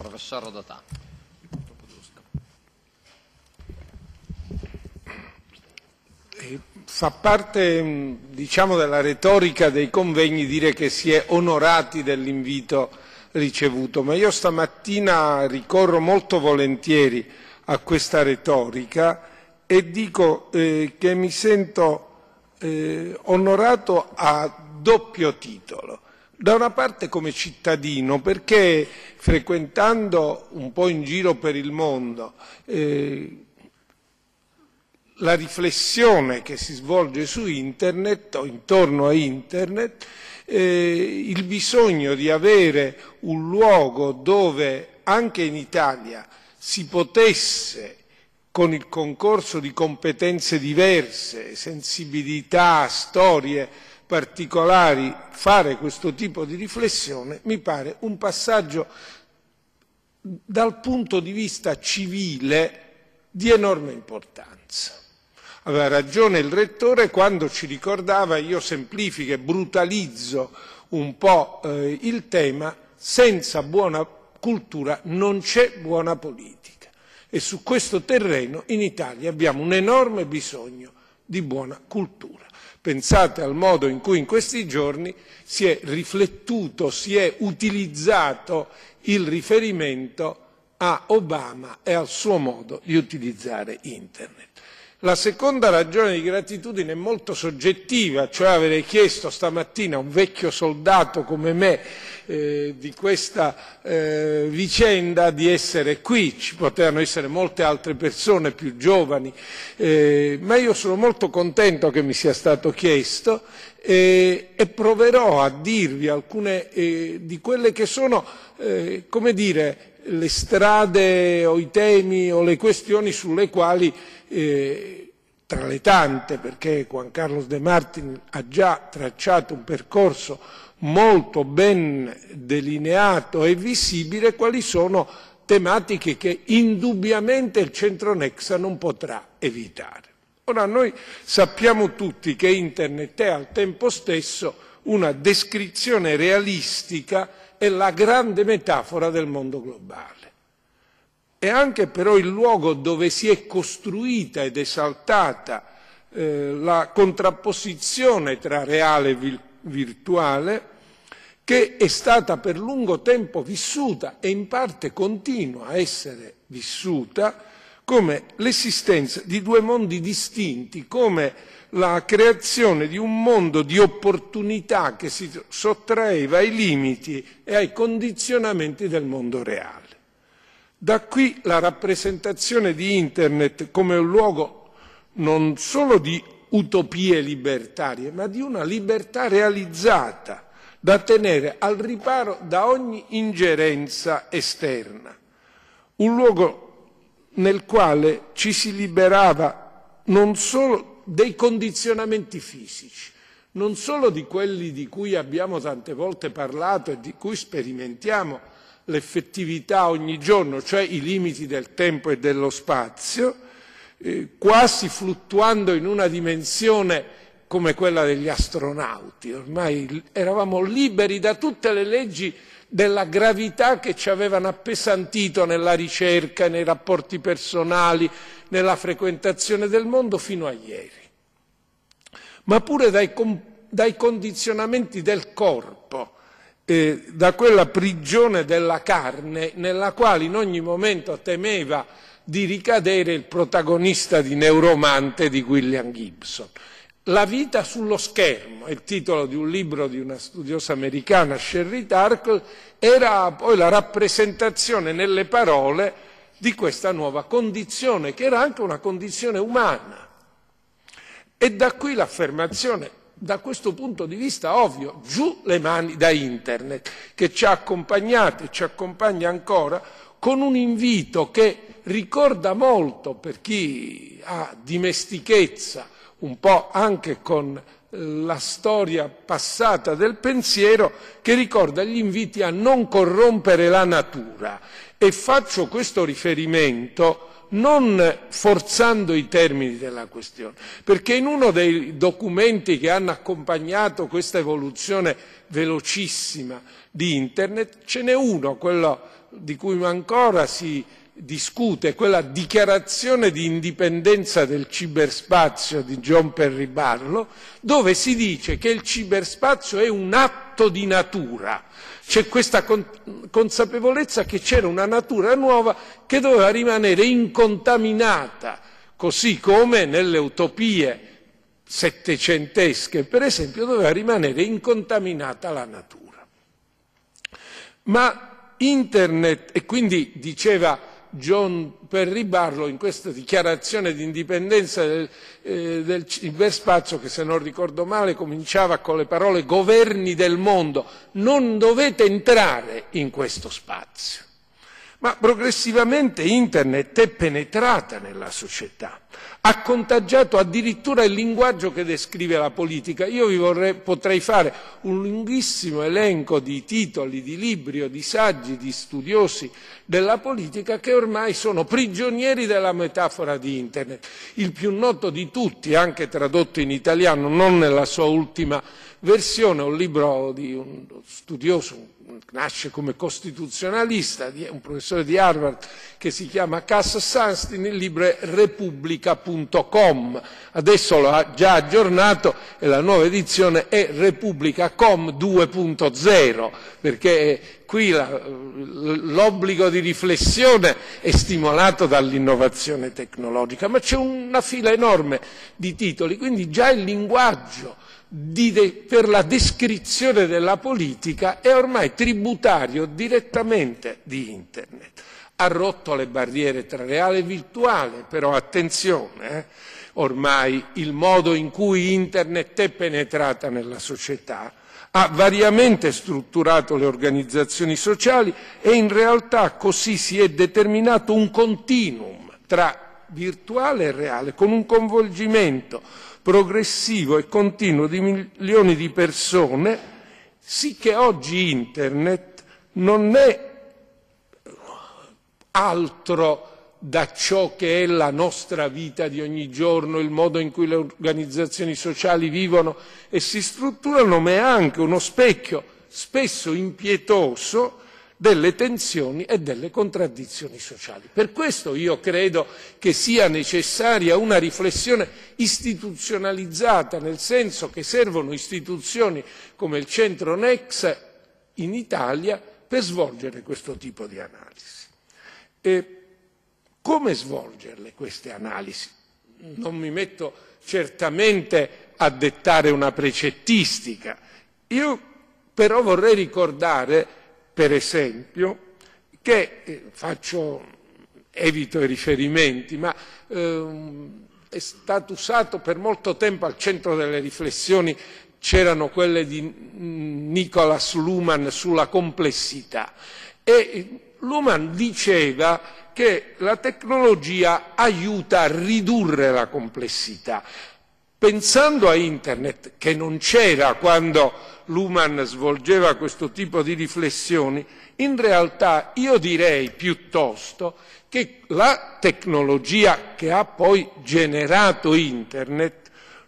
Professor Rodotà. Fa parte diciamo, della retorica dei convegni dire che si è onorati dell'invito ricevuto, ma io stamattina ricorro molto volentieri a questa retorica e dico eh, che mi sento eh, onorato a doppio titolo. Da una parte come cittadino, perché frequentando un po' in giro per il mondo eh, la riflessione che si svolge su internet o intorno a internet, eh, il bisogno di avere un luogo dove anche in Italia si potesse con il concorso di competenze diverse, sensibilità, storie, particolari fare questo tipo di riflessione mi pare un passaggio dal punto di vista civile di enorme importanza. Aveva ragione il rettore quando ci ricordava io semplifico e brutalizzo un po' eh, il tema, senza buona cultura non c'è buona politica e su questo terreno in Italia abbiamo un enorme bisogno di buona cultura. Pensate al modo in cui in questi giorni si è riflettuto, si è utilizzato il riferimento a Obama e al suo modo di utilizzare Internet. La seconda ragione di gratitudine è molto soggettiva, cioè avere chiesto stamattina a un vecchio soldato come me eh, di questa eh, vicenda di essere qui, ci potevano essere molte altre persone più giovani, eh, ma io sono molto contento che mi sia stato chiesto e, eh, e proverò a dirvi alcune eh, di quelle che sono, eh, come dire, le strade o i temi o le questioni sulle quali eh, tra le tante, perché Juan Carlos De Martin ha già tracciato un percorso molto ben delineato e visibile, quali sono tematiche che indubbiamente il centro Nexa non potrà evitare. Ora noi sappiamo tutti che Internet è al tempo stesso una descrizione realistica è la grande metafora del mondo globale. È anche però il luogo dove si è costruita ed esaltata eh, la contrapposizione tra reale e virtuale che è stata per lungo tempo vissuta e in parte continua a essere vissuta come l'esistenza di due mondi distinti, come la creazione di un mondo di opportunità che si sottraeva ai limiti e ai condizionamenti del mondo reale. Da qui la rappresentazione di Internet come un luogo non solo di utopie libertarie, ma di una libertà realizzata da tenere al riparo da ogni ingerenza esterna. Un luogo nel quale ci si liberava non solo dei condizionamenti fisici, non solo di quelli di cui abbiamo tante volte parlato e di cui sperimentiamo l'effettività ogni giorno, cioè i limiti del tempo e dello spazio, eh, quasi fluttuando in una dimensione come quella degli astronauti, ormai eravamo liberi da tutte le leggi della gravità che ci avevano appesantito nella ricerca, nei rapporti personali, nella frequentazione del mondo fino a ieri ma pure dai, dai condizionamenti del corpo, eh, da quella prigione della carne nella quale in ogni momento temeva di ricadere il protagonista di Neuromante di William Gibson. La vita sullo schermo, il titolo di un libro di una studiosa americana, Sherry Tarkle, era poi la rappresentazione nelle parole di questa nuova condizione, che era anche una condizione umana e da qui l'affermazione, da questo punto di vista ovvio, giù le mani da internet, che ci ha accompagnato e ci accompagna ancora con un invito che ricorda molto per chi ha dimestichezza un po' anche con eh, la storia passata del pensiero che ricorda gli inviti a non corrompere la natura e faccio questo riferimento non forzando i termini della questione, perché in uno dei documenti che hanno accompagnato questa evoluzione velocissima di Internet ce n'è uno, quello di cui ancora si discute, quella dichiarazione di indipendenza del ciberspazio di John Perry Barlow, dove si dice che il ciberspazio è un atto di natura, c'è questa consapevolezza che c'era una natura nuova che doveva rimanere incontaminata, così come nelle utopie settecentesche, per esempio, doveva rimanere incontaminata la natura. Ma internet, e quindi diceva John Perry Barlow in questa dichiarazione di indipendenza del, eh, del ciberspazio che se non ricordo male cominciava con le parole governi del mondo, non dovete entrare in questo spazio. Ma progressivamente Internet è penetrata nella società ha contagiato addirittura il linguaggio che descrive la politica. Io vi vorrei, potrei fare un lunghissimo elenco di titoli, di libri o di saggi, di studiosi della politica che ormai sono prigionieri della metafora di Internet. Il più noto di tutti, anche tradotto in italiano, non nella sua ultima versione un libro di un studioso, nasce come costituzionalista, un professore di Harvard che si chiama Cass Sunstein, il libro è repubblica.com, adesso lo ha già aggiornato e la nuova edizione è repubblica.com 2.0, perché qui la, l'obbligo di riflessione è stimolato dall'innovazione tecnologica, ma c'è una fila enorme di titoli, quindi già il linguaggio di, per la descrizione della politica è ormai tributario direttamente di Internet. Ha rotto le barriere tra reale e virtuale, però attenzione, eh, ormai il modo in cui Internet è penetrata nella società ha variamente strutturato le organizzazioni sociali e in realtà così si è determinato un continuum tra virtuale e reale, con un coinvolgimento progressivo e continuo di milioni di persone, sì che oggi Internet non è altro da ciò che è la nostra vita di ogni giorno, il modo in cui le organizzazioni sociali vivono e si strutturano, ma è anche uno specchio spesso impietoso delle tensioni e delle contraddizioni sociali. Per questo io credo che sia necessaria una riflessione istituzionalizzata, nel senso che servono istituzioni come il centro Nex in Italia per svolgere questo tipo di analisi. E come svolgerle queste analisi? Non mi metto certamente a dettare una precettistica. Io però vorrei ricordare per esempio, che eh, faccio, evito i riferimenti, ma ehm, è stato usato per molto tempo al centro delle riflessioni c'erano quelle di Nicholas Luhmann sulla complessità e eh, Luhmann diceva che la tecnologia aiuta a ridurre la complessità. Pensando a Internet, che non c'era quando Luhmann svolgeva questo tipo di riflessioni, in realtà io direi piuttosto che la tecnologia che ha poi generato Internet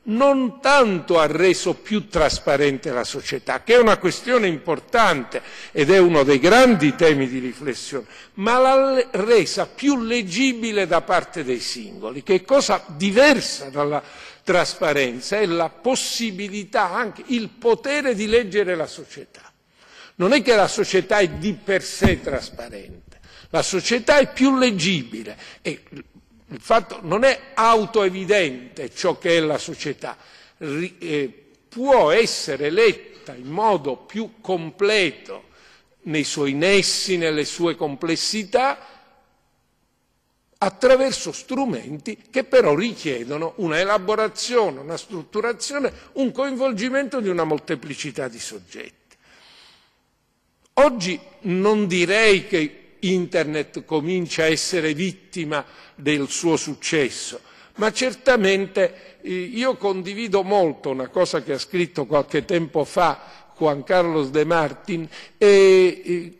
non tanto ha reso più trasparente la società, che è una questione importante ed è uno dei grandi temi di riflessione, ma l'ha resa più leggibile da parte dei singoli, che è cosa diversa dalla trasparenza, è la possibilità, anche il potere di leggere la società. Non è che la società è di per sé trasparente, la società è più leggibile e il fatto non è autoevidente ciò che è la società, eh, può essere letta in modo più completo nei suoi nessi, nelle sue complessità, attraverso strumenti che però richiedono una elaborazione, una strutturazione, un coinvolgimento di una molteplicità di soggetti. Oggi non direi che Internet comincia a essere vittima del suo successo, ma certamente eh, io condivido molto una cosa che ha scritto qualche tempo fa Juan Carlos De Martin, eh,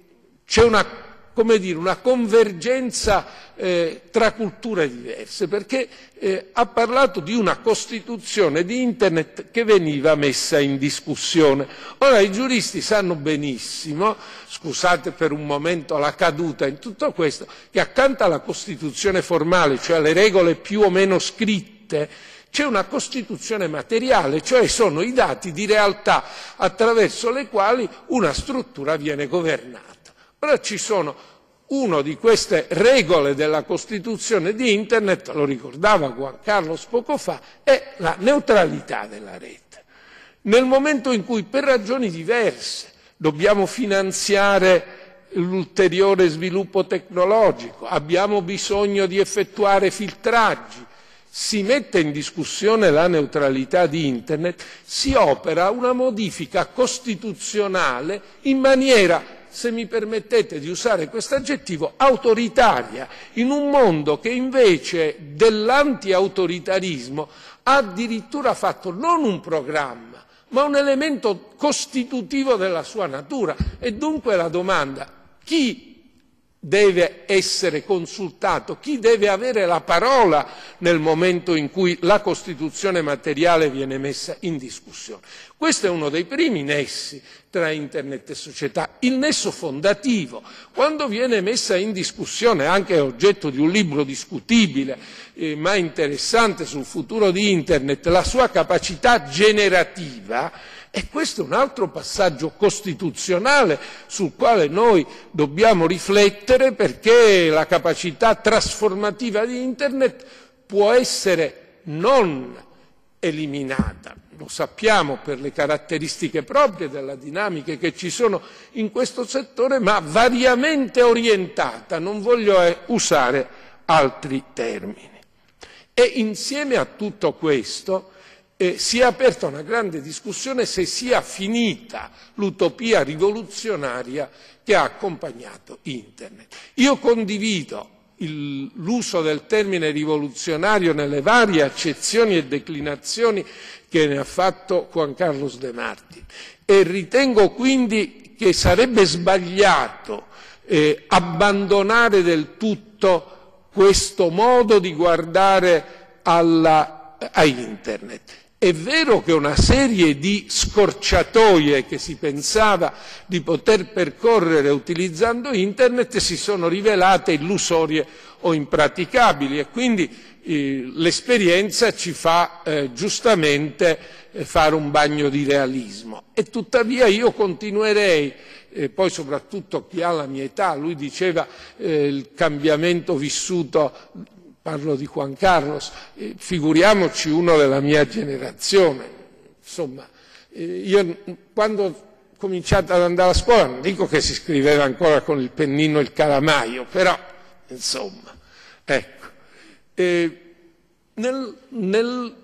c'è una come dire, una convergenza eh, tra culture diverse, perché eh, ha parlato di una Costituzione di Internet che veniva messa in discussione. Ora i giuristi sanno benissimo, scusate per un momento la caduta in tutto questo, che accanto alla Costituzione formale, cioè alle regole più o meno scritte, c'è una Costituzione materiale, cioè sono i dati di realtà attraverso le quali una struttura viene governata. Però ci sono una di queste regole della Costituzione di Internet, lo ricordava Juan Carlos poco fa, è la neutralità della rete. Nel momento in cui per ragioni diverse dobbiamo finanziare l'ulteriore sviluppo tecnologico, abbiamo bisogno di effettuare filtraggi, si mette in discussione la neutralità di Internet, si opera una modifica costituzionale in maniera se mi permettete di usare questo aggettivo, autoritaria, in un mondo che invece dell'antiautoritarismo ha addirittura fatto non un programma, ma un elemento costitutivo della sua natura. E dunque la domanda, chi deve essere consultato, chi deve avere la parola nel momento in cui la Costituzione materiale viene messa in discussione. Questo è uno dei primi nessi tra Internet e società, il nesso fondativo. Quando viene messa in discussione, anche oggetto di un libro discutibile eh, ma interessante sul futuro di Internet, la sua capacità generativa, e questo è un altro passaggio costituzionale sul quale noi dobbiamo riflettere perché la capacità trasformativa di Internet può essere non eliminata, lo sappiamo per le caratteristiche proprie della dinamica che ci sono in questo settore, ma variamente orientata, non voglio eh, usare altri termini. E insieme a tutto questo eh, si è aperta una grande discussione se sia finita l'utopia rivoluzionaria che ha accompagnato Internet. Io condivido l'uso del termine rivoluzionario nelle varie accezioni e declinazioni che ne ha fatto Juan Carlos De Marti e ritengo quindi che sarebbe sbagliato eh, abbandonare del tutto questo modo di guardare alla, a Internet. È vero che una serie di scorciatoie che si pensava di poter percorrere utilizzando internet si sono rivelate illusorie o impraticabili e quindi eh, l'esperienza ci fa eh, giustamente eh, fare un bagno di realismo. E tuttavia io continuerei e eh, poi soprattutto chi ha la mia età, lui diceva eh, il cambiamento vissuto parlo di Juan Carlos, eh, figuriamoci uno della mia generazione. Insomma, eh, io quando ho cominciato ad andare a scuola, non dico che si scriveva ancora con il pennino e il calamaio, però, insomma, ecco. Eh, nel, nel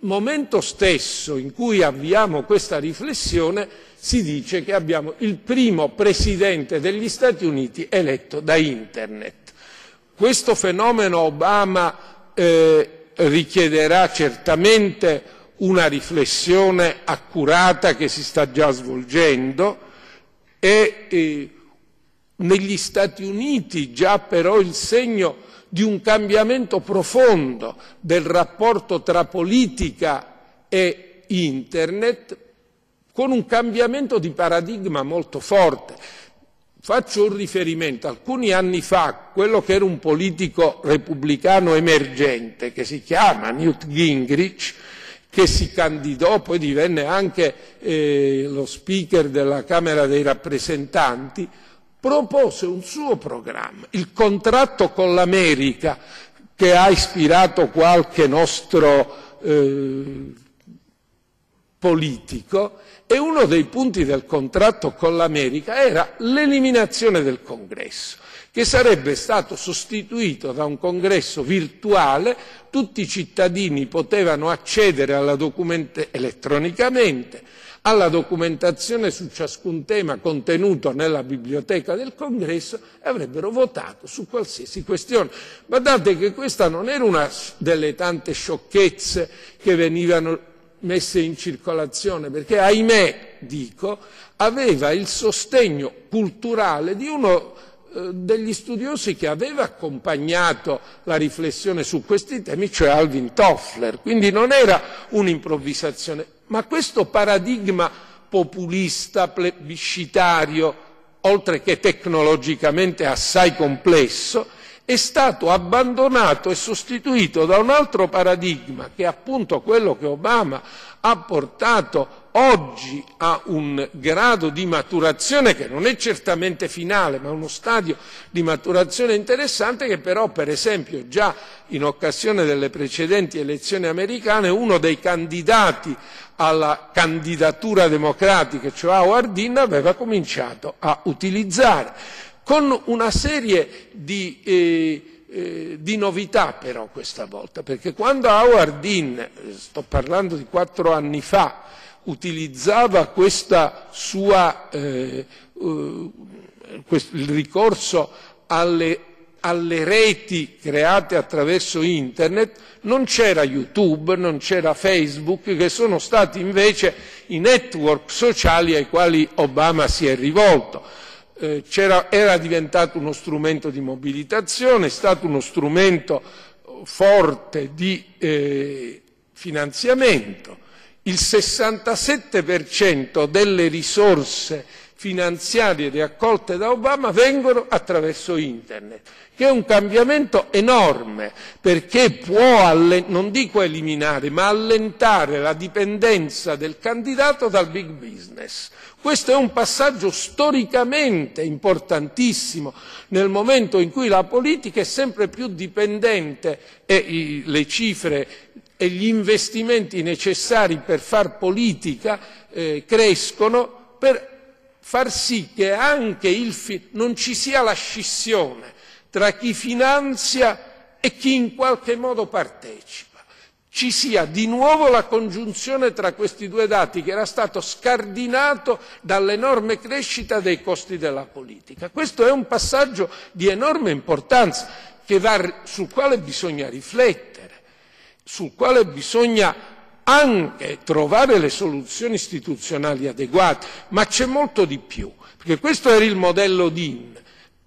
momento stesso in cui avviamo questa riflessione, si dice che abbiamo il primo presidente degli Stati Uniti eletto da Internet. Questo fenomeno Obama eh, richiederà certamente una riflessione accurata che si sta già svolgendo e eh, negli Stati Uniti già però il segno di un cambiamento profondo del rapporto tra politica e Internet con un cambiamento di paradigma molto forte. Faccio un riferimento, alcuni anni fa, quello che era un politico repubblicano emergente, che si chiama Newt Gingrich, che si candidò, poi divenne anche eh, lo speaker della Camera dei rappresentanti, propose un suo programma, il contratto con l'America, che ha ispirato qualche nostro eh, politico, e uno dei punti del contratto con l'America era l'eliminazione del congresso, che sarebbe stato sostituito da un congresso virtuale, tutti i cittadini potevano accedere elettronicamente alla documentazione su ciascun tema contenuto nella biblioteca del congresso e avrebbero votato su qualsiasi questione. Guardate che questa non era una delle tante sciocchezze che venivano messe in circolazione, perché ahimè, dico, aveva il sostegno culturale di uno eh, degli studiosi che aveva accompagnato la riflessione su questi temi, cioè Alvin Toffler. Quindi non era un'improvvisazione, ma questo paradigma populista, plebiscitario, oltre che tecnologicamente assai complesso, è stato abbandonato e sostituito da un altro paradigma che è appunto quello che Obama ha portato oggi a un grado di maturazione che non è certamente finale, ma uno stadio di maturazione interessante che però, per esempio, già in occasione delle precedenti elezioni americane, uno dei candidati alla candidatura democratica, cioè Howard Dean, aveva cominciato a utilizzare con una serie di, eh, eh, di novità però questa volta, perché quando Howard Dean, eh, sto parlando di quattro anni fa, utilizzava sua, eh, eh il ricorso alle, alle reti create attraverso internet, non c'era YouTube, non c'era Facebook, che sono stati invece i network sociali ai quali Obama si è rivolto eh, era diventato uno strumento di mobilitazione, è stato uno strumento forte di eh, finanziamento. Il 67% delle risorse finanziarie raccolte da Obama vengono attraverso internet, che è un cambiamento enorme perché può, non dico eliminare, ma allentare la dipendenza del candidato dal big business. Questo è un passaggio storicamente importantissimo nel momento in cui la politica è sempre più dipendente e le cifre e gli investimenti necessari per far politica eh, crescono per far sì che anche il, non ci sia la scissione tra chi finanzia e chi in qualche modo partecipa. Ci sia di nuovo la congiunzione tra questi due dati che era stato scardinato dall'enorme crescita dei costi della politica. Questo è un passaggio di enorme importanza va, sul quale bisogna riflettere, sul quale bisogna anche trovare le soluzioni istituzionali adeguate, ma c'è molto di più, perché questo era il modello DIN.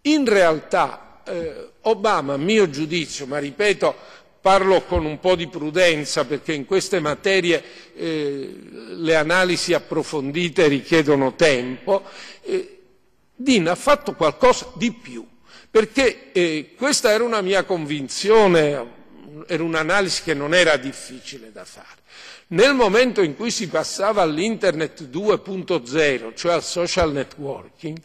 In realtà eh, Obama, a mio giudizio, ma ripeto, parlo con un po' di prudenza perché in queste materie eh, le analisi approfondite richiedono tempo, eh, Dean ha fatto qualcosa di più, perché eh, questa era una mia convinzione era un'analisi che non era difficile da fare. Nel momento in cui si passava all'Internet 2.0, cioè al social networking,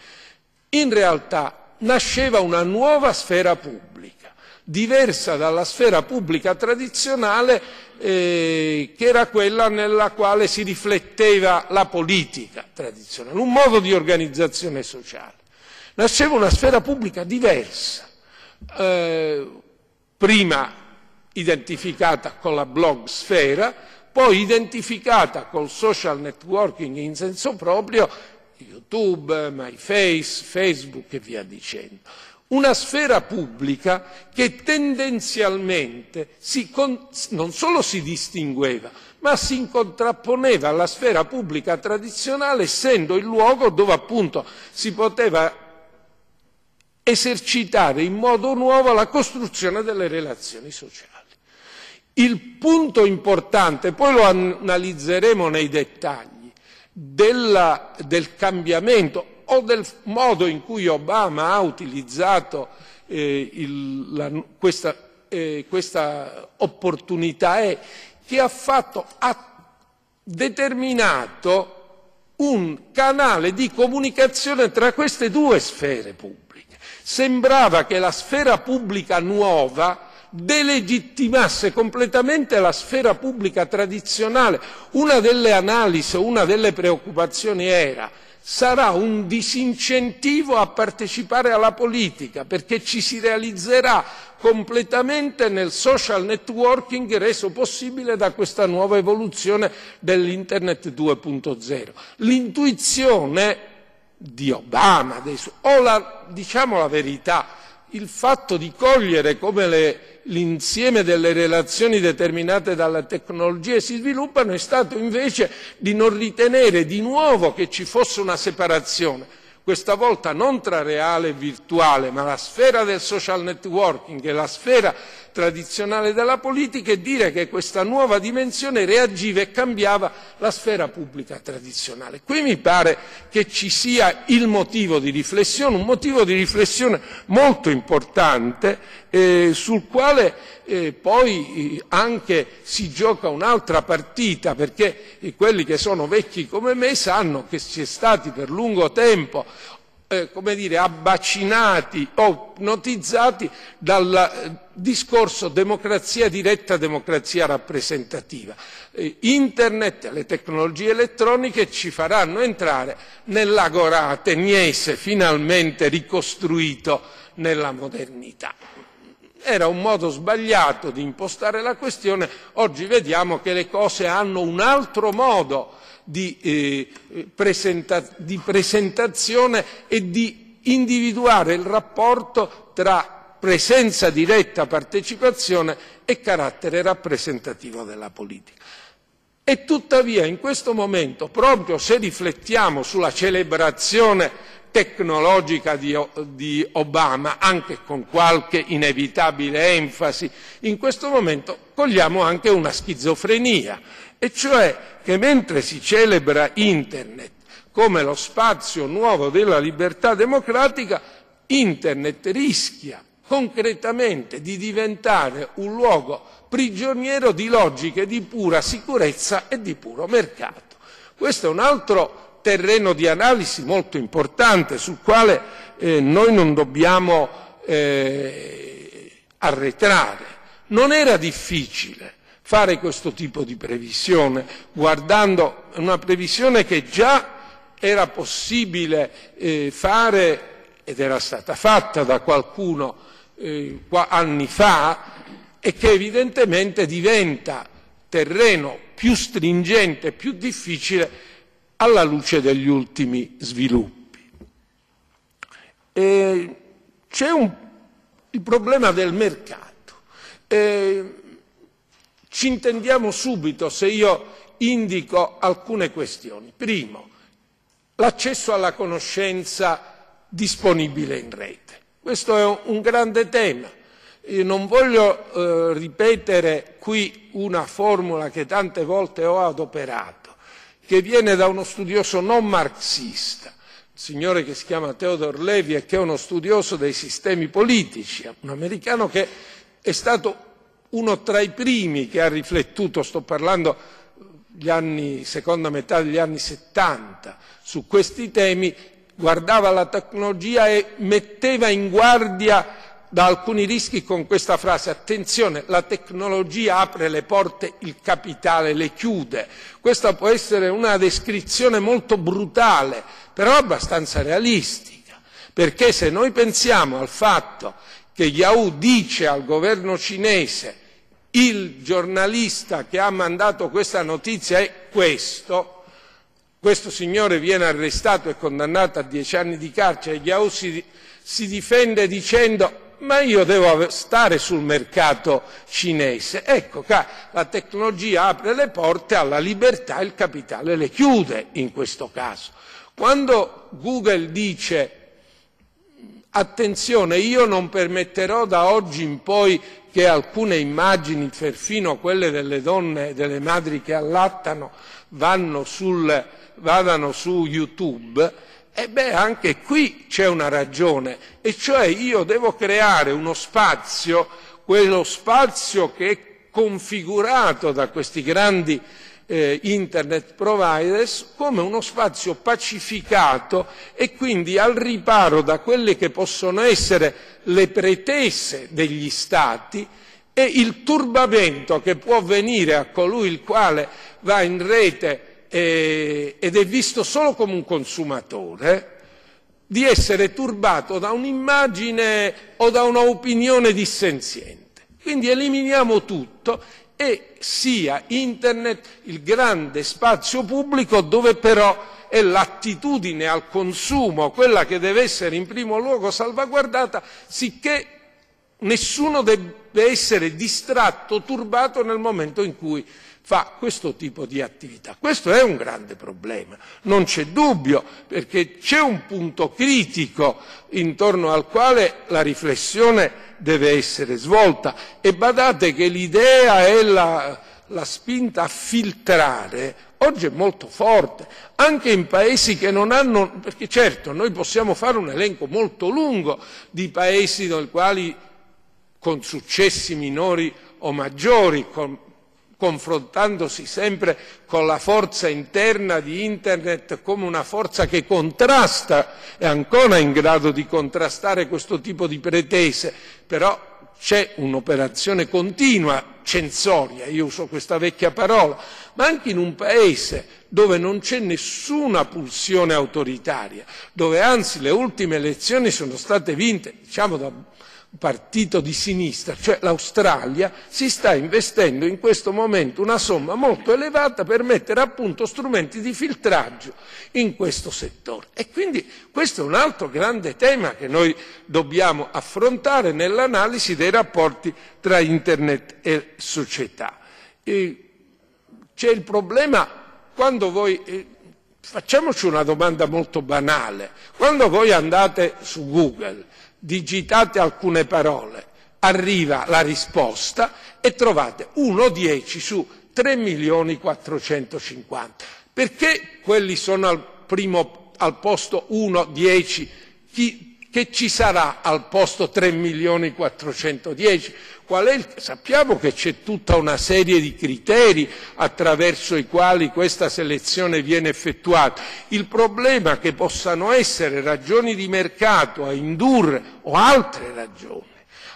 in realtà nasceva una nuova sfera pubblica, diversa dalla sfera pubblica tradizionale eh, che era quella nella quale si rifletteva la politica tradizionale, un modo di organizzazione sociale. Nasceva una sfera pubblica diversa. Eh, prima identificata con la blog sfera, poi identificata col social networking in senso proprio, YouTube, MyFace, Facebook e via dicendo. Una sfera pubblica che tendenzialmente con, non solo si distingueva, ma si contrapponeva alla sfera pubblica tradizionale, essendo il luogo dove appunto si poteva esercitare in modo nuovo la costruzione delle relazioni sociali. Il punto importante, poi lo analizzeremo nei dettagli, della, del cambiamento o del modo in cui Obama ha utilizzato eh, il, la, questa, eh, questa opportunità è che ha, fatto, ha determinato un canale di comunicazione tra queste due sfere pubbliche. Sembrava che la sfera pubblica nuova delegittimasse completamente la sfera pubblica tradizionale. Una delle analisi, una delle preoccupazioni era sarà un disincentivo a partecipare alla politica perché ci si realizzerà completamente nel social networking reso possibile da questa nuova evoluzione dell'Internet 2.0. L'intuizione di Obama, o la, diciamo la verità, il fatto di cogliere come le, l'insieme delle relazioni determinate dalla tecnologia si sviluppano è stato invece di non ritenere di nuovo che ci fosse una separazione, questa volta non tra reale e virtuale, ma la sfera del social networking e la sfera tradizionale della politica e dire che questa nuova dimensione reagiva e cambiava la sfera pubblica tradizionale. Qui mi pare che ci sia il motivo di riflessione, un motivo di riflessione molto importante eh, sul quale eh, poi eh, anche si gioca un'altra partita perché eh, quelli che sono vecchi come me sanno che si è stati per lungo tempo eh, come dire, abbacinati o notizzati dal eh, discorso democrazia diretta, democrazia rappresentativa. Eh, Internet e le tecnologie elettroniche ci faranno entrare nell'agora ateniese finalmente ricostruito nella modernità era un modo sbagliato di impostare la questione, oggi vediamo che le cose hanno un altro modo di, eh, presenta- di presentazione e di individuare il rapporto tra presenza diretta, partecipazione e carattere rappresentativo della politica. E tuttavia in questo momento, proprio se riflettiamo sulla celebrazione tecnologica di, di Obama, anche con qualche inevitabile enfasi, in questo momento cogliamo anche una schizofrenia, e cioè che mentre si celebra Internet come lo spazio nuovo della libertà democratica, Internet rischia concretamente di diventare un luogo prigioniero di logiche di pura sicurezza e di puro mercato. Questo è un altro terreno di analisi molto importante sul quale eh, noi non dobbiamo eh, arretrare. Non era difficile fare questo tipo di previsione, guardando una previsione che già era possibile eh, fare ed era stata fatta da qualcuno eh, anni fa e che evidentemente diventa terreno più stringente, più difficile alla luce degli ultimi sviluppi. E c'è un, il problema del mercato. E ci intendiamo subito se io indico alcune questioni. Primo, l'accesso alla conoscenza disponibile in rete. Questo è un grande tema. Io non voglio eh, ripetere qui una formula che tante volte ho adoperato che viene da uno studioso non marxista, un signore che si chiama Theodore Levy e che è uno studioso dei sistemi politici, un americano che è stato uno tra i primi che ha riflettuto, sto parlando anni, seconda metà degli anni 70, su questi temi, guardava la tecnologia e metteva in guardia da alcuni rischi con questa frase, attenzione, la tecnologia apre le porte, il capitale le chiude. Questa può essere una descrizione molto brutale, però abbastanza realistica, perché se noi pensiamo al fatto che Yahoo dice al governo cinese il giornalista che ha mandato questa notizia è questo, questo signore viene arrestato e condannato a dieci anni di carcere, Yahoo si, si difende dicendo ma io devo stare sul mercato cinese. Ecco, la tecnologia apre le porte alla libertà e il capitale le chiude in questo caso. Quando Google dice attenzione, io non permetterò da oggi in poi che alcune immagini, perfino quelle delle donne, delle madri che allattano, sul, vadano su YouTube, e beh, anche qui c'è una ragione, e cioè io devo creare uno spazio, quello spazio che è configurato da questi grandi eh, internet providers come uno spazio pacificato e quindi al riparo da quelle che possono essere le pretese degli Stati e il turbamento che può venire a colui il quale va in rete eh, ed è visto solo come un consumatore, di essere turbato da un'immagine o da un'opinione dissenziente. Quindi eliminiamo tutto e sia Internet il grande spazio pubblico dove però è l'attitudine al consumo, quella che deve essere in primo luogo salvaguardata, sicché nessuno deve essere distratto, turbato nel momento in cui fa questo tipo di attività. Questo è un grande problema, non c'è dubbio, perché c'è un punto critico intorno al quale la riflessione deve essere svolta e badate che l'idea e la, la spinta a filtrare oggi è molto forte, anche in paesi che non hanno, perché certo noi possiamo fare un elenco molto lungo di paesi nei quali con successi minori o maggiori, con confrontandosi sempre con la forza interna di Internet come una forza che contrasta, è ancora in grado di contrastare questo tipo di pretese, però c'è un'operazione continua censoria, io uso questa vecchia parola, ma anche in un paese dove non c'è nessuna pulsione autoritaria, dove anzi le ultime elezioni sono state vinte, diciamo da partito di sinistra, cioè l'Australia, si sta investendo in questo momento una somma molto elevata per mettere a punto strumenti di filtraggio in questo settore. E quindi questo è un altro grande tema che noi dobbiamo affrontare nell'analisi dei rapporti tra internet e società. E c'è il problema quando voi eh, facciamoci una domanda molto banale. Quando voi andate su Google digitate alcune parole, arriva la risposta e trovate 1,10 su 3 milioni 450. Perché quelli sono al, primo, al posto 1,10? Che ci sarà al posto 3 milioni 410? Il... Sappiamo che c'è tutta una serie di criteri attraverso i quali questa selezione viene effettuata. Il problema che possano essere ragioni di mercato a indurre, o altre ragioni,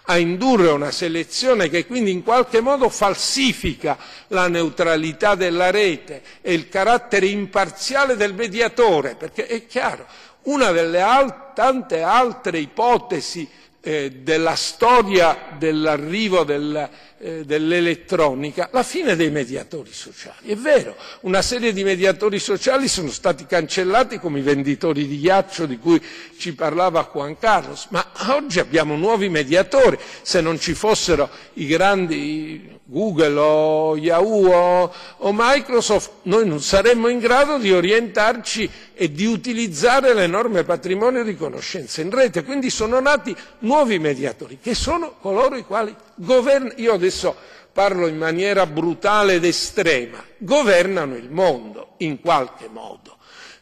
a indurre una selezione che quindi in qualche modo falsifica la neutralità della rete e il carattere imparziale del mediatore, perché è chiaro, una delle al- tante altre ipotesi eh, della storia dell'arrivo della, eh, dell'elettronica, la fine dei mediatori sociali. È vero, una serie di mediatori sociali sono stati cancellati come i venditori di ghiaccio di cui ci parlava Juan Carlos, ma oggi abbiamo nuovi mediatori. Se non ci fossero i grandi Google o Yahoo o, o Microsoft, noi non saremmo in grado di orientarci e di utilizzare l'enorme patrimonio di conoscenze in rete. Quindi sono nati nuovi mediatori, che sono coloro i quali governano, io adesso parlo in maniera brutale ed estrema, governano il mondo in qualche modo.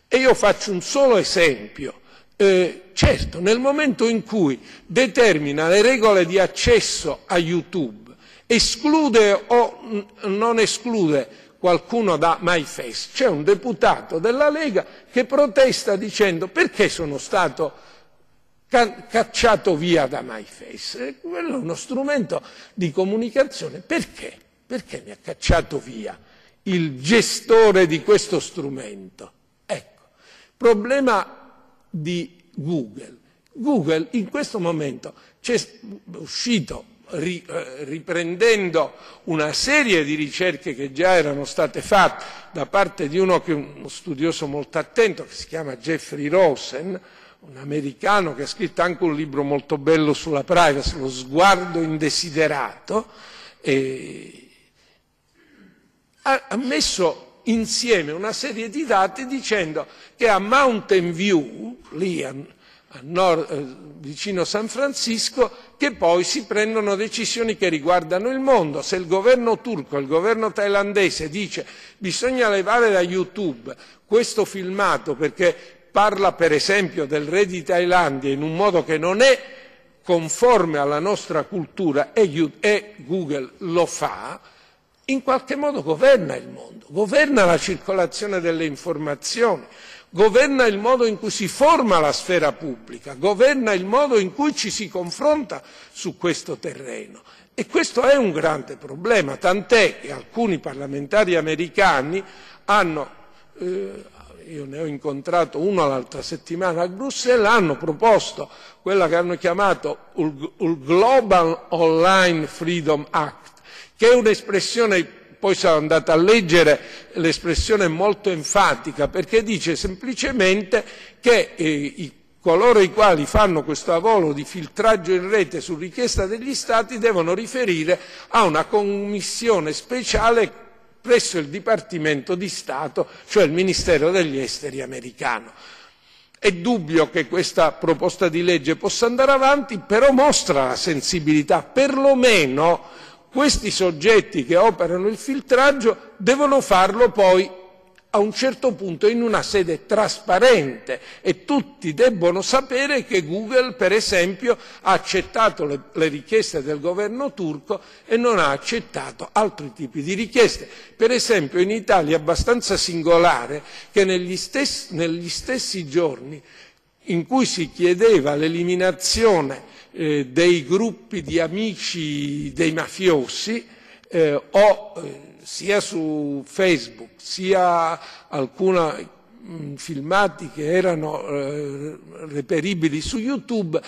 E io faccio un solo esempio. Eh, certo, nel momento in cui determina le regole di accesso a YouTube, esclude o non esclude qualcuno da MyFace. C'è un deputato della Lega che protesta dicendo perché sono stato cacciato via da MyFace. Quello è uno strumento di comunicazione. Perché? Perché mi ha cacciato via il gestore di questo strumento? Ecco, problema di Google. Google in questo momento c'è uscito eh, riprendendo una serie di ricerche che già erano state fatte da parte di uno, uno studioso molto attento che si chiama Jeffrey Rosen, un americano che ha scritto anche un libro molto bello sulla privacy, lo sguardo indesiderato, ha messo insieme una serie di dati dicendo che a Mountain View, lì nord, eh, vicino San Francisco, che poi si prendono decisioni che riguardano il mondo. Se il governo turco, il governo thailandese dice bisogna levare da YouTube questo filmato perché parla per esempio del re di Thailandia in un modo che non è conforme alla nostra cultura e Google lo fa, in qualche modo governa il mondo, governa la circolazione delle informazioni governa il modo in cui si forma la sfera pubblica, governa il modo in cui ci si confronta su questo terreno. E questo è un grande problema, tant'è che alcuni parlamentari americani hanno, eh, io ne ho incontrato uno l'altra settimana a Bruxelles, hanno proposto quella che hanno chiamato il Global Online Freedom Act, che è un'espressione poi sono andato a leggere l'espressione molto enfatica perché dice semplicemente che eh, i coloro i quali fanno questo lavoro di filtraggio in rete su richiesta degli Stati devono riferire a una commissione speciale presso il Dipartimento di Stato, cioè il Ministero degli Esteri americano. È dubbio che questa proposta di legge possa andare avanti, però mostra la sensibilità, perlomeno questi soggetti che operano il filtraggio devono farlo poi a un certo punto in una sede trasparente e tutti debbono sapere che Google, per esempio, ha accettato le, le, richieste del governo turco e non ha accettato altri tipi di richieste. Per esempio in Italia è abbastanza singolare che negli stessi, negli stessi giorni in cui si chiedeva l'eliminazione eh, dei gruppi di amici dei mafiosi eh, ho eh, sia su Facebook sia alcuni filmati che erano eh, reperibili su YouTube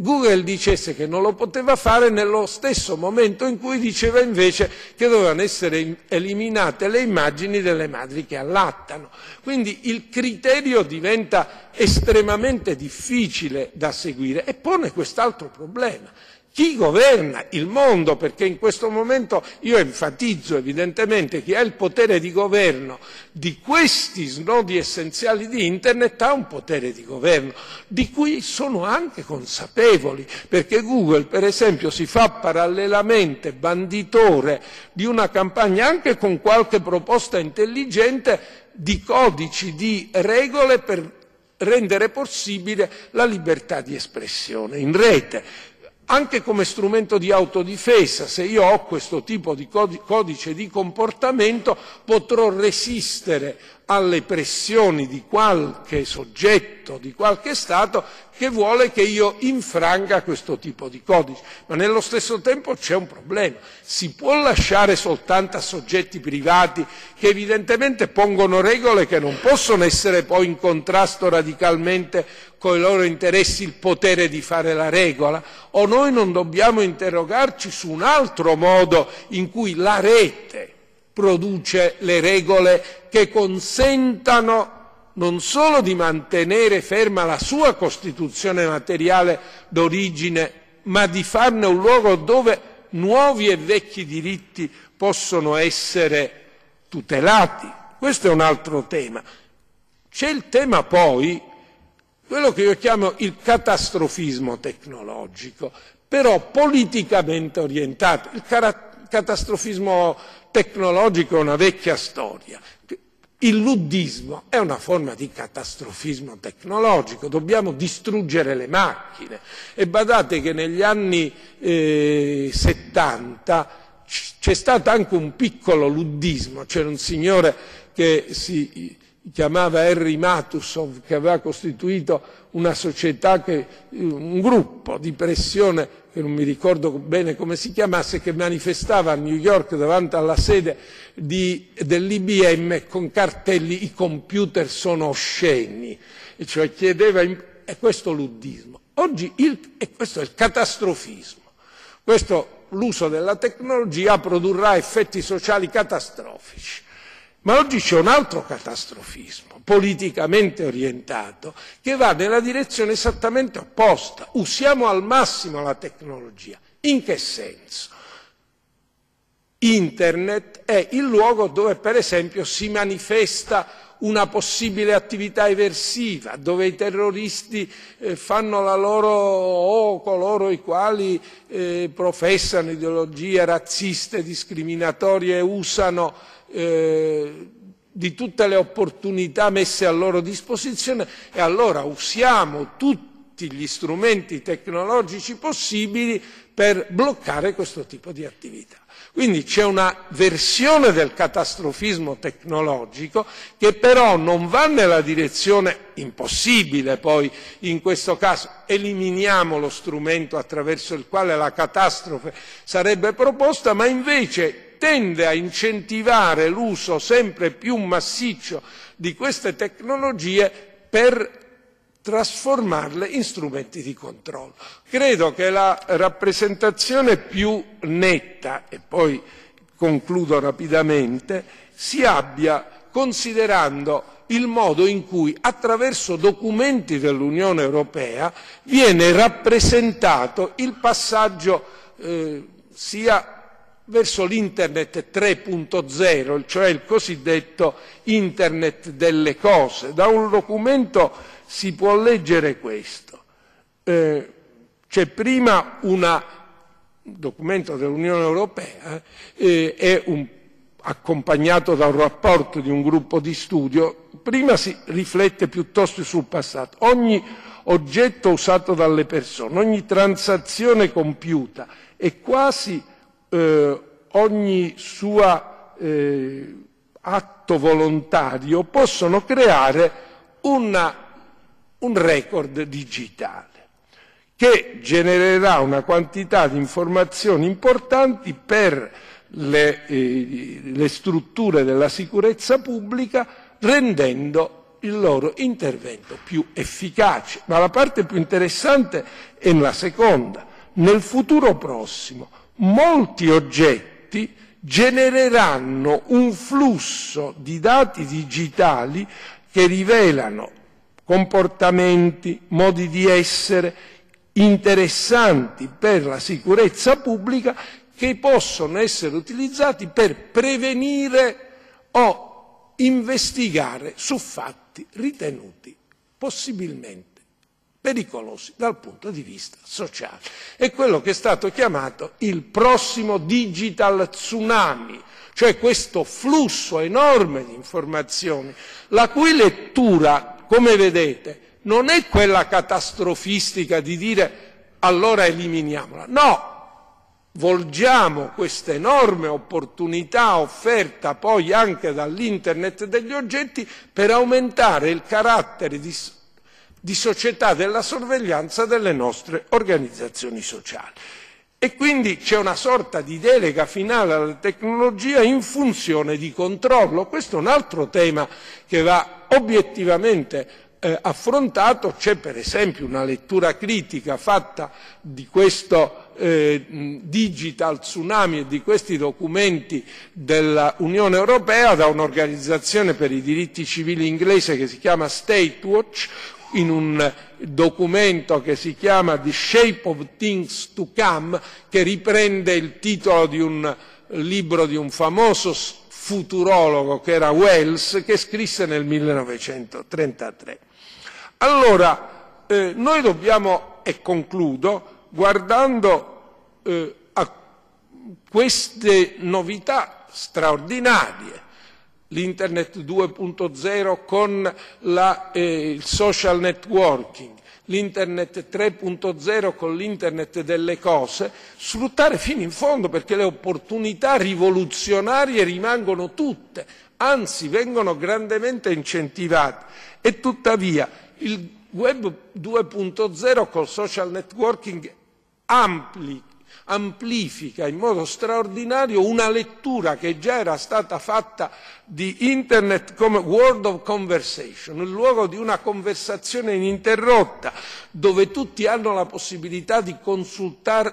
Google dicesse che non lo poteva fare nello stesso momento in cui diceva invece che dovevano essere eliminate le immagini delle madri che allattano. Quindi il criterio diventa estremamente difficile da seguire e pone quest'altro problema chi governa il mondo, perché in questo momento io enfatizzo evidentemente chi ha il potere di governo di questi snodi essenziali di Internet ha un potere di governo, di cui sono anche consapevoli, perché Google per esempio si fa parallelamente banditore di una campagna anche con qualche proposta intelligente di codici, di regole per rendere possibile la libertà di espressione in rete anche come strumento di autodifesa, se io ho questo tipo di codice di comportamento, potrò resistere alle pressioni di qualche soggetto, di qualche Stato che vuole che io infranga questo tipo di codice. Ma nello stesso tempo c'è un problema. Si può lasciare soltanto a soggetti privati che evidentemente pongono regole che non possono essere poi in contrasto radicalmente con i loro interessi il potere di fare la regola? O noi non dobbiamo interrogarci su un altro modo in cui la rete produce le regole che consentano non solo di mantenere ferma la sua costituzione materiale d'origine, ma di farne un luogo dove nuovi e vecchi diritti possono essere tutelati. Questo è un altro tema. C'è il tema poi quello che io chiamo il catastrofismo tecnologico, però politicamente orientato. Il catastrofismo tecnologico è una vecchia storia. Il luddismo è una forma di catastrofismo tecnologico, dobbiamo distruggere le macchine. E badate che negli anni eh, 70 c'è stato anche un piccolo luddismo, c'era un signore che si chiamava Henry Matusov, che aveva costituito una società, che, un gruppo di pressione, che non mi ricordo bene come si chiamasse, che manifestava a New York davanti alla sede di, dell'IBM con cartelli i computer sono osceni, e cioè chiedeva, in, e questo l'uddismo. Oggi il, e questo è il catastrofismo. Questo, l'uso della tecnologia produrrà effetti sociali catastrofici ma oggi c'è un altro catastrofismo, politicamente orientato, che va nella direzione esattamente opposta. Usiamo al massimo la tecnologia. In che senso? Internet è il luogo dove, per esempio, si manifesta una possibile attività eversiva, dove i terroristi eh, fanno la loro o coloro i quali eh, professano ideologie razziste, discriminatorie e usano eh, di tutte le opportunità messe a loro disposizione e allora usiamo tutti gli strumenti tecnologici possibili per bloccare questo tipo di attività. Quindi c'è una versione del catastrofismo tecnologico che però non va nella direzione impossibile poi in questo caso eliminiamo lo strumento attraverso il quale la catastrofe sarebbe proposta, ma invece tende a incentivare l'uso sempre più massiccio di queste tecnologie per trasformarle in strumenti di controllo. Credo che la rappresentazione più netta, e poi concludo rapidamente, si abbia considerando il modo in cui attraverso documenti dell'Unione Europea viene rappresentato il passaggio eh, sia verso l'internet 3.0, cioè il cosiddetto internet delle cose. Da un documento si può leggere questo. Eh, c'è prima una, un documento dell'Unione Europea eh, eh, è un, accompagnato da un rapporto di un gruppo di studio, prima si riflette piuttosto sul passato. Ogni oggetto usato dalle persone, ogni transazione compiuta è quasi eh, ogni suo eh, atto volontario possono creare una, un record digitale che genererà una quantità di informazioni importanti per le, eh, le strutture della sicurezza pubblica rendendo il loro intervento più efficace. Ma la parte più interessante è la seconda. Nel futuro prossimo molti oggetti genereranno un flusso di dati digitali che rivelano comportamenti, modi di essere interessanti per la sicurezza pubblica che possono essere utilizzati per prevenire o investigare su fatti ritenuti possibilmente pericolosi dal punto di vista sociale. È quello che è stato chiamato il prossimo digital tsunami, cioè questo flusso enorme di informazioni, la cui lettura, come vedete, non è quella catastrofistica di dire allora eliminiamola. No, volgiamo questa enorme opportunità offerta poi anche dall'Internet degli oggetti per aumentare il carattere di di società della sorveglianza delle nostre organizzazioni sociali. E quindi c'è una sorta di delega finale alla tecnologia in funzione di controllo. Questo è un altro tema che va obiettivamente eh, affrontato, c'è per esempio una lettura critica fatta di questo eh, digital tsunami e di questi documenti dell'Unione Europea da un'organizzazione per i diritti civili inglese che si chiama State Watch, in un documento che si chiama The Shape of Things to Come, che riprende il titolo di un libro di un famoso futurologo che era Wells, che scrisse nel 1933. Allora, eh, noi dobbiamo, e concludo, guardando eh, a queste novità straordinarie, l'internet 2.0 con la, eh, il social networking, l'internet 3.0 con l'internet delle cose, sfruttare fino in fondo perché le opportunità rivoluzionarie rimangono tutte, anzi vengono grandemente incentivate e tuttavia il web 2.0 col social networking ampli amplifica in modo straordinario una lettura che già era stata fatta di Internet come World of Conversation, il luogo di una conversazione ininterrotta, dove tutti hanno la possibilità di,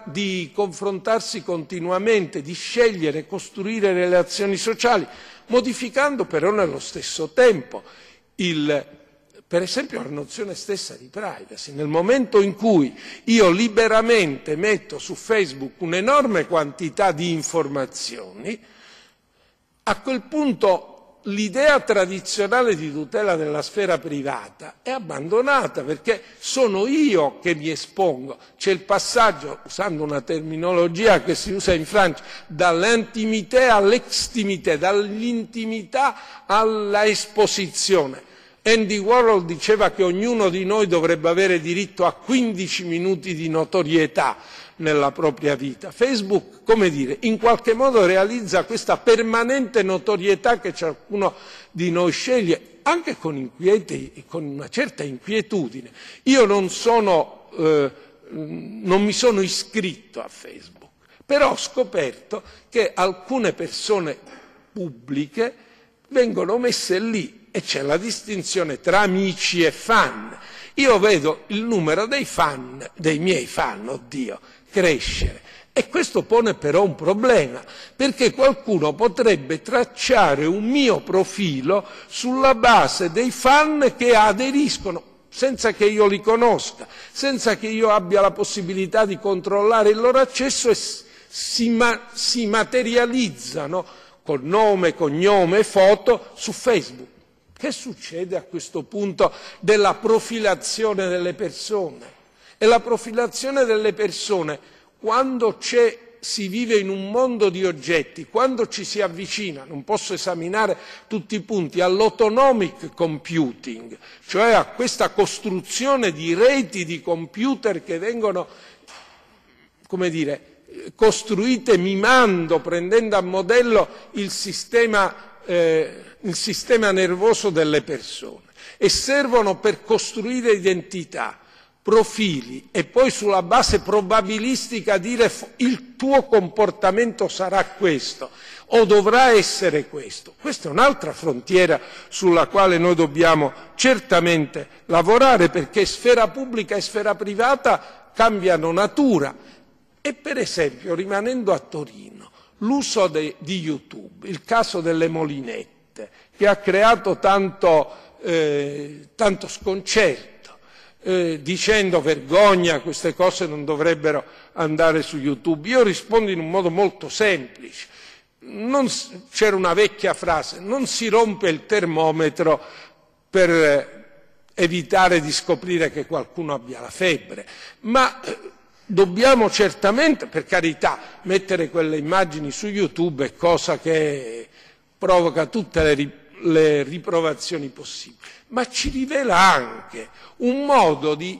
di confrontarsi continuamente, di scegliere e costruire relazioni sociali, modificando però nello stesso tempo il per esempio la nozione stessa di privacy. Nel momento in cui io liberamente metto su Facebook un'enorme quantità di informazioni, a quel punto l'idea tradizionale di tutela della sfera privata è abbandonata perché sono io che mi espongo. C'è il passaggio, usando una terminologia che si usa in Francia, dall'intimità all'extimité, dall'intimità alla esposizione. Andy Warhol diceva che ognuno di noi dovrebbe avere diritto a 15 minuti di notorietà nella propria vita. Facebook, come dire, in qualche modo realizza questa permanente notorietà che ciascuno di noi sceglie, anche con, inquieti, con una certa inquietudine. Io non, sono, eh, non mi sono iscritto a Facebook però ho scoperto che alcune persone pubbliche vengono messe lì e c'è la distinzione tra amici e fan. Io vedo il numero dei fan, dei miei fan, oddio, crescere. E questo pone però un problema, perché qualcuno potrebbe tracciare un mio profilo sulla base dei fan che aderiscono, senza che io li conosca, senza che io abbia la possibilità di controllare il loro accesso e si, ma- si materializzano con nome, cognome e foto su Facebook. Che succede a questo punto della profilazione delle persone? E la profilazione delle persone, quando si vive in un mondo di oggetti, quando ci si avvicina, non posso esaminare tutti i punti, all'autonomic computing, cioè a questa costruzione di reti di computer che vengono, come dire, costruite mimando, prendendo a modello il sistema eh, il sistema nervoso delle persone e servono per costruire identità, profili e poi sulla base probabilistica dire il tuo comportamento sarà questo o dovrà essere questo. Questa è un'altra frontiera sulla quale noi dobbiamo certamente lavorare perché sfera pubblica e sfera privata cambiano natura. E per esempio, rimanendo a Torino, l'uso di YouTube, il caso delle molinette, che ha creato tanto, eh, tanto sconcerto, eh, dicendo vergogna, queste cose non dovrebbero andare su YouTube. Io rispondo in un modo molto semplice. Non, c'era una vecchia frase, non si rompe il termometro per evitare di scoprire che qualcuno abbia la febbre, ma eh, dobbiamo certamente, per carità, mettere quelle immagini su YouTube cosa che provoca tutte le ripercussioni le riprovazioni possibili, ma ci rivela anche un modo di,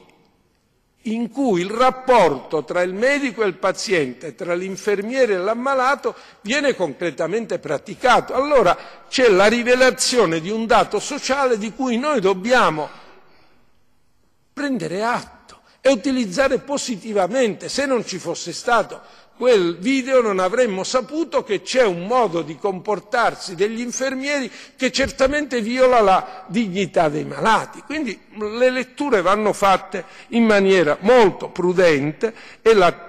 in cui il rapporto tra il medico e il paziente, tra l'infermiere e l'ammalato, viene concretamente praticato. Allora c'è la rivelazione di un dato sociale di cui noi dobbiamo prendere atto e utilizzare positivamente. Se non ci fosse stato quel video non avremmo saputo che c'è un modo di comportarsi degli infermieri che certamente viola la dignità dei malati. Quindi le letture vanno fatte in maniera molto prudente e la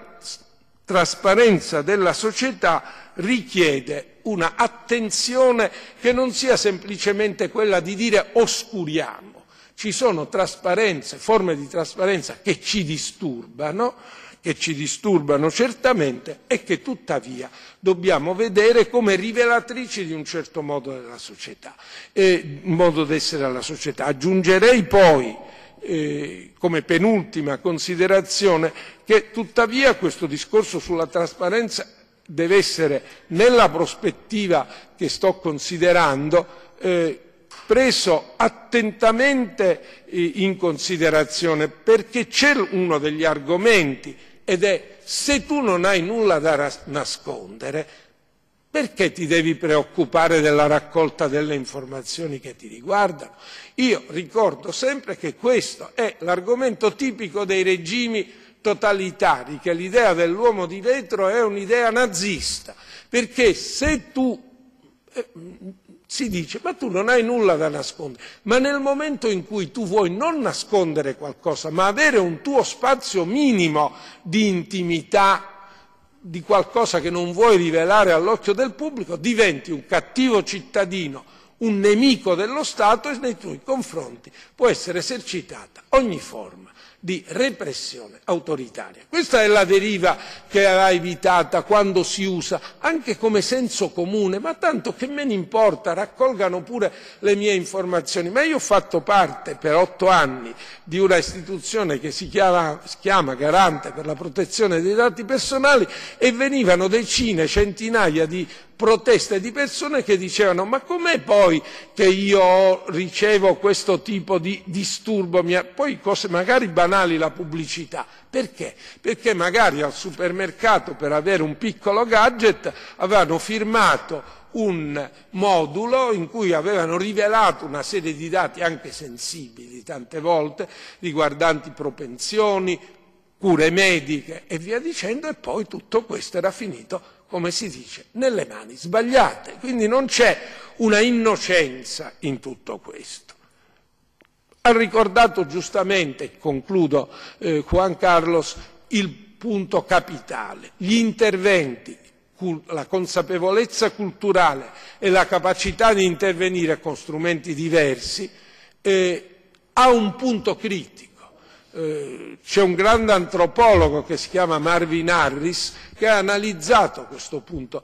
trasparenza della società richiede una attenzione che non sia semplicemente quella di dire oscuriamo. Ci sono trasparenze, forme di trasparenza che ci disturbano, che ci disturbano certamente e che tuttavia dobbiamo vedere come rivelatrici di un certo modo della società, e modo d'essere alla società. Aggiungerei poi eh, come penultima considerazione che tuttavia questo discorso sulla trasparenza deve essere nella prospettiva che sto considerando eh, preso attentamente eh, in considerazione perché c'è uno degli argomenti ed è se tu non hai nulla da nascondere perché ti devi preoccupare della raccolta delle informazioni che ti riguardano? Io ricordo sempre che questo è l'argomento tipico dei regimi totalitari, che l'idea dell'uomo di vetro è un'idea nazista, perché se tu eh, si dice ma tu non hai nulla da nascondere, ma nel momento in cui tu vuoi non nascondere qualcosa, ma avere un tuo spazio minimo di intimità, di qualcosa che non vuoi rivelare all'occhio del pubblico, diventi un cattivo cittadino, un nemico dello Stato e nei tuoi confronti può essere esercitata ogni forma di repressione autoritaria. Questa è la deriva che va evitata quando si usa anche come senso comune, ma tanto che me ne importa, raccolgano pure le mie informazioni. Ma io ho fatto parte per otto anni di una istituzione che si chiama, si chiama Garante per la protezione dei dati personali e venivano decine, centinaia di proteste di persone che dicevano ma com'è poi che io ricevo questo tipo di disturbo, poi cose magari banali la pubblicità, perché? Perché magari al supermercato per avere un piccolo gadget avevano firmato un modulo in cui avevano rivelato una serie di dati anche sensibili tante volte riguardanti propensioni, cure mediche e via dicendo e poi tutto questo era finito come si dice, nelle mani sbagliate. Quindi non c'è una innocenza in tutto questo. Ha ricordato giustamente, concludo, eh, Juan Carlos, il punto capitale, gli interventi, la consapevolezza culturale e la capacità di intervenire con strumenti diversi, eh, ha un punto critico eh, c'è un grande antropologo che si chiama Marvin Harris che ha analizzato questo punto.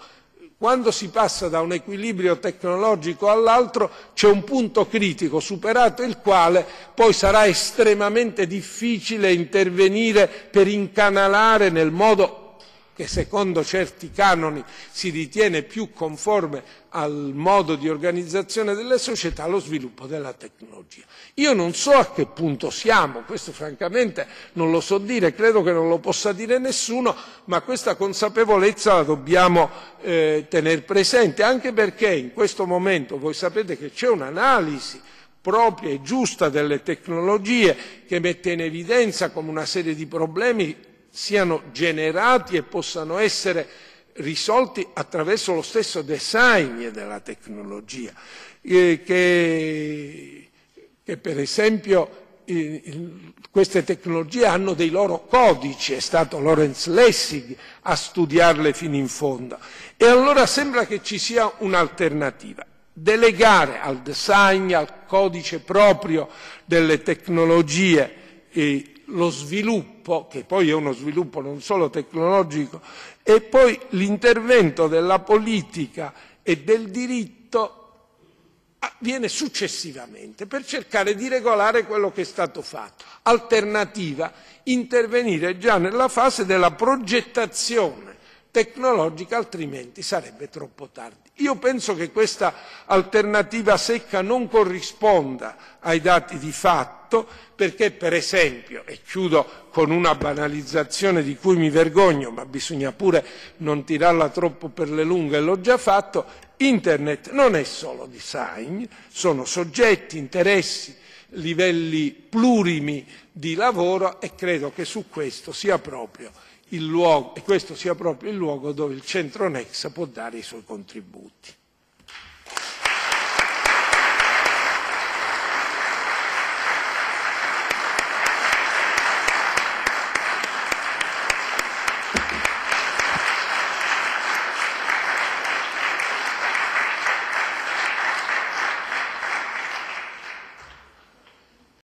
Quando si passa da un equilibrio tecnologico all'altro c'è un punto critico superato il quale poi sarà estremamente difficile intervenire per incanalare nel modo che secondo certi canoni si ritiene più conforme al modo di organizzazione delle società, lo sviluppo della tecnologia. Io non so a che punto siamo, questo francamente non lo so dire, credo che non lo possa dire nessuno, ma questa consapevolezza la dobbiamo eh, tenere presente, anche perché in questo momento voi sapete che c'è un'analisi propria e giusta delle tecnologie che mette in evidenza come una serie di problemi siano generati e possano essere risolti attraverso lo stesso design della tecnologia, che, che, per esempio queste tecnologie hanno dei loro codici, è stato Lawrence Lessig a studiarle fino in fondo. E allora sembra che ci sia un'alternativa. Delegare al design, al codice proprio delle tecnologie lo sviluppo, che poi è uno sviluppo non solo tecnologico, e poi l'intervento della politica e del diritto avviene successivamente per cercare di regolare quello che è stato fatto. Alternativa, intervenire già nella fase della progettazione tecnologica, altrimenti sarebbe troppo tardi. Io penso che questa alternativa secca non corrisponda ai dati di fatto fatto perché, per esempio, e chiudo con una banalizzazione di cui mi vergogno, ma bisogna pure non tirarla troppo per le lunghe, l'ho già fatto, Internet non è solo design, sono soggetti, interessi, livelli plurimi di lavoro e credo che su questo sia proprio il luogo, questo sia proprio il luogo dove il centro Nexa può dare i suoi contributi.